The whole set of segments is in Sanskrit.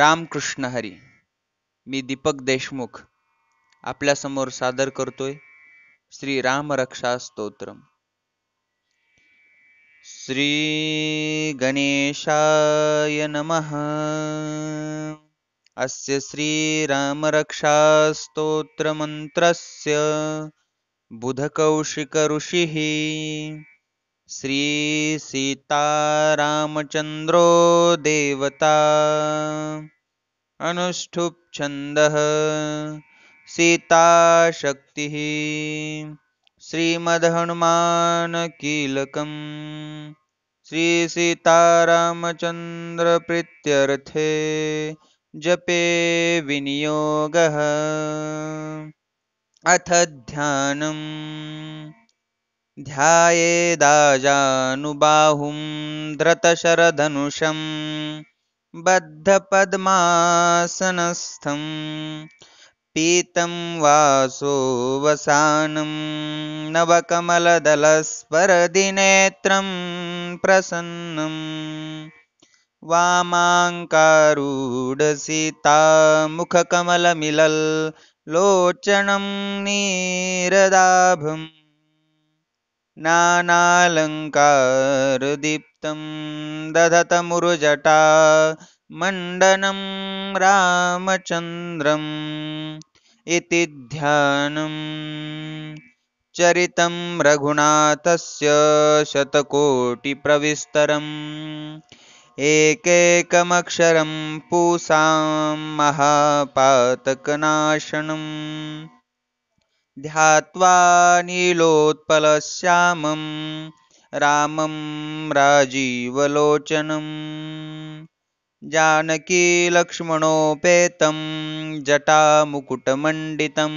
रामकृष्ण हरी मी दीपक देशमुख आपल्यासमोर सादर करतोय श्री राम रक्षा स्तोत्र श्री गणेशाय नमः अस्य बुधकौशिक बुधकौशिकऋषिः श्रीसीतारामचन्द्रो देवता छन्दः सीताशक्तिः श्रीमद्हनुमानकीलकम् श्रीसीतारामचन्द्रप्रीत्यर्थे जपे विनियोगः अथ ध्यानम् ध्यायेदाजानुबाहुं द्रतशरधनुषं बद्धपद्मासनस्थं पीतं वासोऽवसानं नवकमलदलस्परदिनेत्रं प्रसन्नं वामाङ्कारूढसीतामुखकमलमिलल् लोचनं नीरदाभम् नानालङ्कारदीप्तं दधतमुरुजटा मण्डनं रामचन्द्रम् इति ध्यानम् चरितं रघुनाथस्य शतकोटिप्रविस्तरम् एकैकमक्षरं पूसां महापातकनाशनम् ध्यात्वा नीलोत्पलश्यामं रामं राजीवलोचनम् जानकीलक्ष्मणोपेतं जटामुकुटमण्डितम्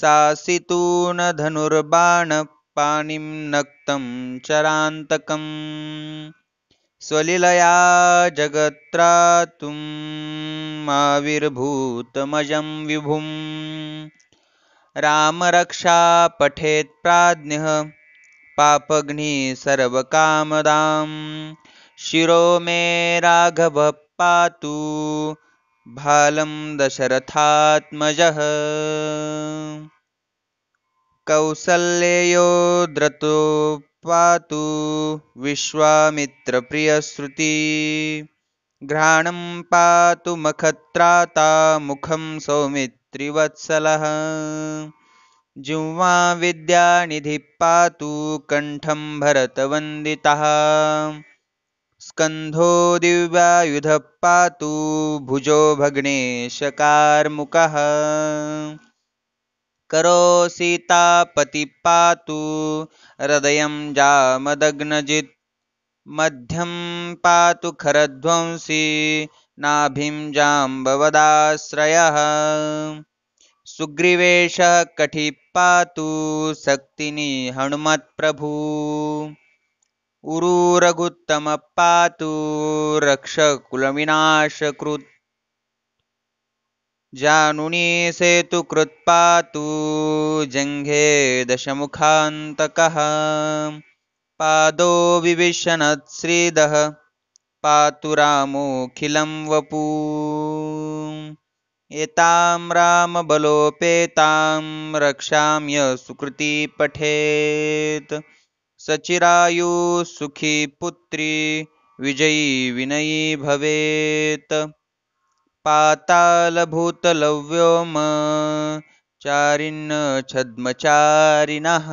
सासितूनधनुर्बाणपाणिं नक्तं चरान्तकम् स्वलिलया जगत्रातुम् माविर्भूतमजं विभुम् रामरक्षा प्राज्ञः पापग्नि सर्वकामदां शिरो मे राघवः पातु भालं दशरथात्मजः कौसल्येयो द्रतो पातु विश्वामित्रप्रियश्रुती घ्राणं पातु मखत्राता मुखं सौमि जुम्वा विद्या पा पातु भरत वंदिता स्कंधो दिव्यायुध पातु भुजो भग्नेशकार्मुकः करो सीतापति पातु हृदय जामदग्नजित् मध्यम पातु खरध्वंसी नाभिं जाम्बवदाश्रयः सुग्रीवेशः कठिपातु शक्तिनि हनुमत्प्रभु उरूरघुत्तमपातु रक्षकुलविनाशकृत् कृत्पातु जङ्घे दशमुखान्तकः पादो विविशनत् पातु रामोऽखिलं वपू एतां रामबलोपेतां रक्षाम्य सुकृति पठेत् सचिरायुः सुखी पुत्री विजयी विनयी भवेत् पातालभूतलव्योम चारिन्न छद्मचारिणः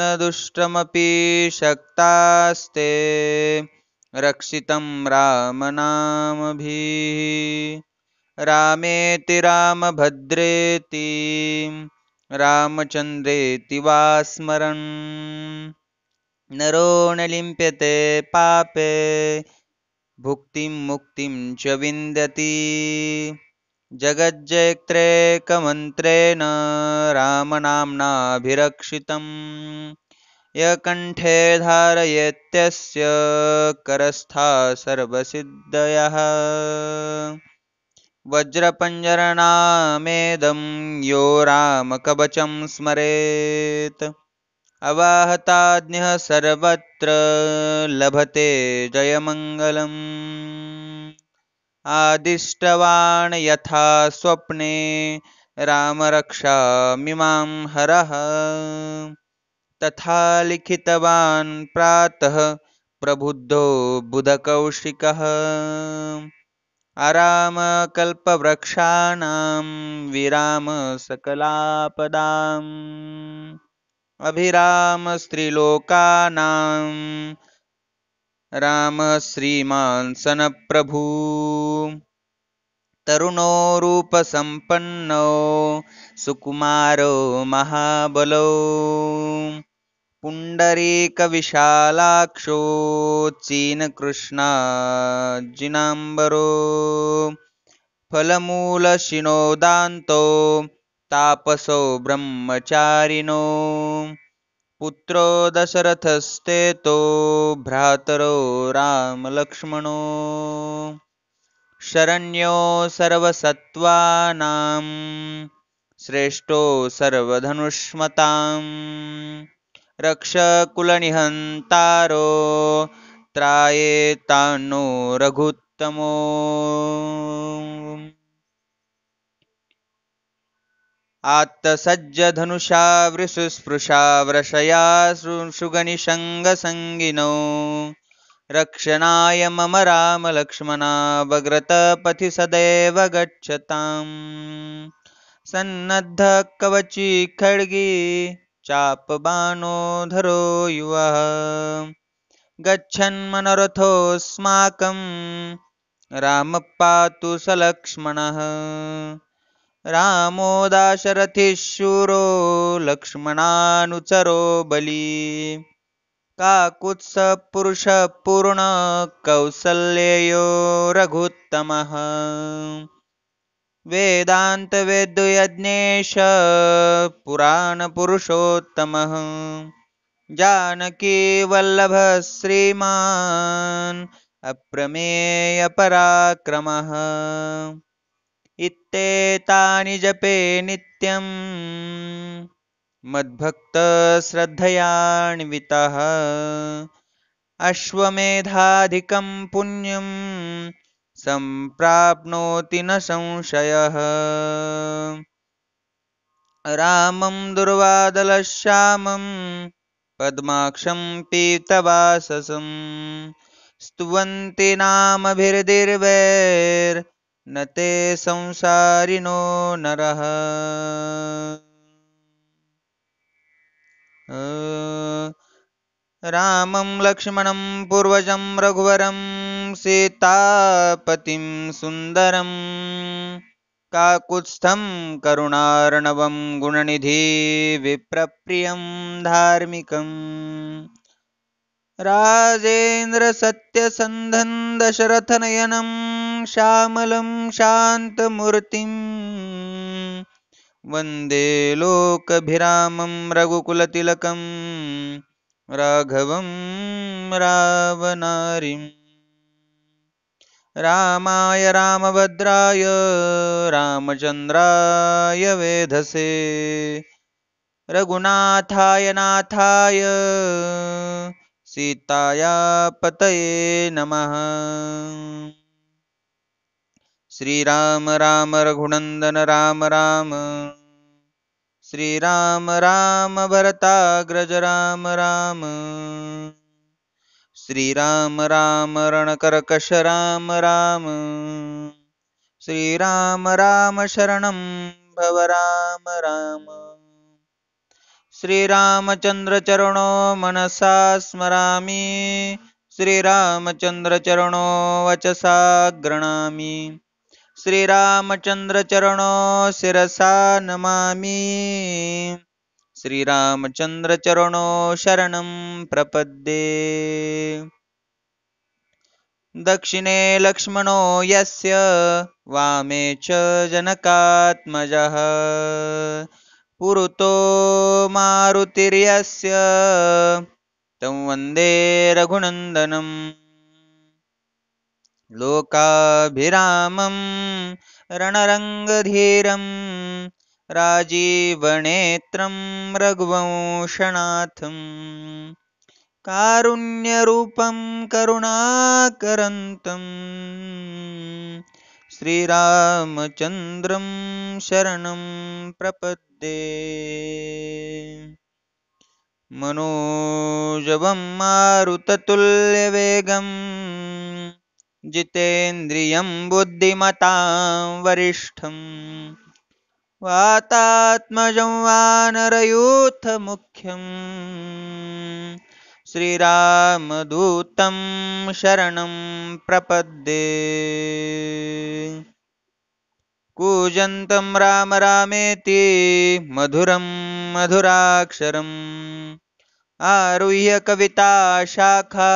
न दुष्टमपि शक्तास्ते रक्षितं रामनामभिः रामेति रामभद्रेति रामचन्द्रेति वा स्मरन् नरो न लिम्प्यते पापे भुक्तिं मुक्तिं च विन्दति जगज्जैत्रेकमन्त्रेण रामनाम्नाभिरक्षितम् यकण्ठे धारयेत्यस्य करस्था सर्वसिद्धयः वज्रपञ्जरनामेदं यो रामकवचं स्मरेत् अवाहताज्ञः सर्वत्र लभते जयमङ्गलम् आदिष्टवान् यथा स्वप्ने रामरक्षामिमां हरः तथा लिखितवान् प्रातः प्रबुद्धो बुधकौशिकः आरामकल्पवृक्षाणां विरामसकलापदाम् अभिरामस्त्रिलोकानां राम श्रीमान् सनप्रभु तरुणो रूपसम्पन्नो सुकुमारो महाबलौ पुण्डरीकविशालाक्षो चीनकृष्णा जिनाम्बरो तापसो ब्रह्मचारिणो पुत्रो दशरथस्तेतो भ्रातरो रामलक्ष्मणो शरण्यो सर्वसत्त्वानां श्रेष्ठो सर्वधनुष्मतां रक्षकुलनिहन्तारो त्रायेतान्नो रघुत्तमो आत्तसज्जधनुषा वृषुस्पृशा वृषया शृशृगणिषङ्गसङ्गिनो रक्षणाय मम रामलक्ष्मणावग्रतपथि वग्रतपथि सदैव गच्छतां सन्नद्धकवची खड्गी चापबानो धरो युवः पातु रामपातु सलक्ष्मणः रामो दाशरथिशूरो लक्ष्मणानुचरो बली काकुत्सपुरुषपूर्णकौसल्ययो रघुत्तमः वेदान्तवेद्यज्ञेश पुराणपुरुषोत्तमः जानकी वल्लभ श्रीमान् अप्रमेयपराक्रमः इत्येतानि जपे नित्यम् मद्भक्तश्रद्धयान्वितः अश्वमेधाधिकं पुण्यं सम्प्राप्नोति न संशयः रामं दुर्वादलश्यामं पद्माक्षं पीतवाससं स्तुवन्ति नामभिर्दिर्वैर्न ते संसारिणो नरः रामं लक्ष्मणं पूर्वजं रघुवरं सीतापतिं सुन्दरं काकुत्स्थं करुणार्णवं गुणनिधि विप्रप्रियं धार्मिकम् राजेन्द्रसत्यसन्धं दशरथनयनं श्यामलं शान्तमूर्तिम् वन्दे लोकभिरामं रघुकुलतिलकं राघवं रावनारिम् रामाय रामभद्राय रामचन्द्राय वेधसे रघुनाथाय नाथाय सीताया पतये नमः श्रीराम राम रघुनन्दन राम राम श्रीराम राम भरताग्रज राम राम श्रीराम राम रणकर्कश राम राम श्रीराम राम शरणं भव राम राम श्रीरामचन्द्रचरणो मनसा स्मरामि श्रीरामचन्द्रचरणो वचसा गृणामि श्रीरामचन्द्रचरणो शिरसा नमामि श्रीरामचन्द्रचरणो शरणं प्रपद्ये दक्षिणे लक्ष्मणो यस्य वामे च जनकात्मजः पुरुतो मारुतिर्यस्य तं वन्दे रघुनन्दनम् लोकाभिरामं रणरङ्गधीरं राजीवनेत्रं रघुवंशनाथम् कारुण्यरूपं करुणाकरन्तम् श्रीरामचन्द्रं शरणं प्रपद्ये मनोजवं मारुततुल्यवेगम् जितेन्द्रियं बुद्धिमतां वरिष्ठम् वातात्मजं वानरयूथमुख्यम् श्रीरामदूतं शरणं प्रपद्ये कूजन्तं राम रामेति मधुरं मधुराक्षरम् आरुह्य कविता शाखा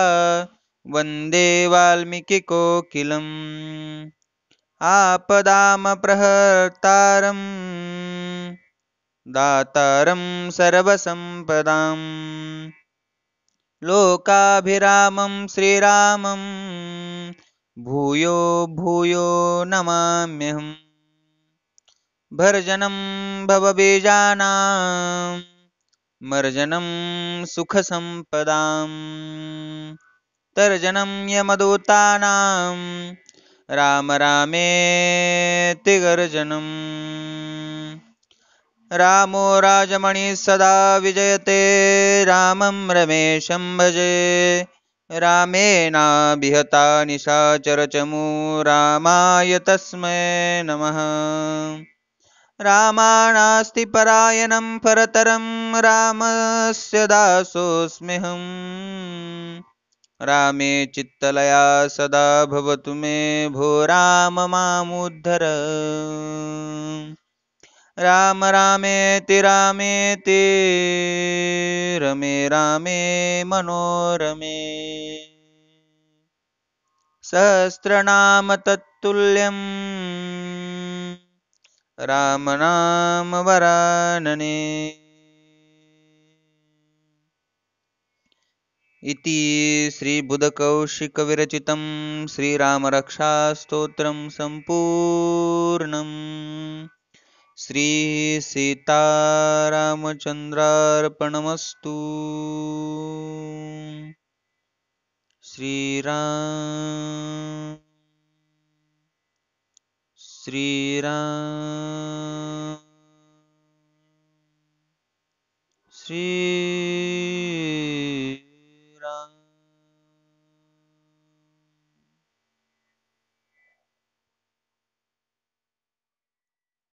वन्दे वाल्मीकिकोकिलम् आपदामप्रहर्तारम् दातारं सर्वसम्पदाम् लोकाभिरामं श्रीरामं भूयो भूयो नमाम्यहम् भर्जनं भवबीजानां मर्जनं सुखसम्पदाम् तर्जनं यमदूतानां राम गर्जनम् रामो राजमणिः सदा विजयते रामं रमेशं भजे विहता निशाचरचमू रामाय तस्मै नमः रामाणास्ति परायणं परतरं रामस्य दासोऽस्म्यहम् रामे चित्तलया सदा भवतु मे भो राम मामुद्धर राम रामेति रामेति रमे रामे मनोरमे सहस्रनाम तत्तुल्यं वरानने, इति श्रीबुधकौशिकविरचितं श्रीरामरक्षास्तोत्रं सम्पूर्णम् श्रीसीतारामचन्द्रार्पणमस्तु श्रीरा श्रीराम श्री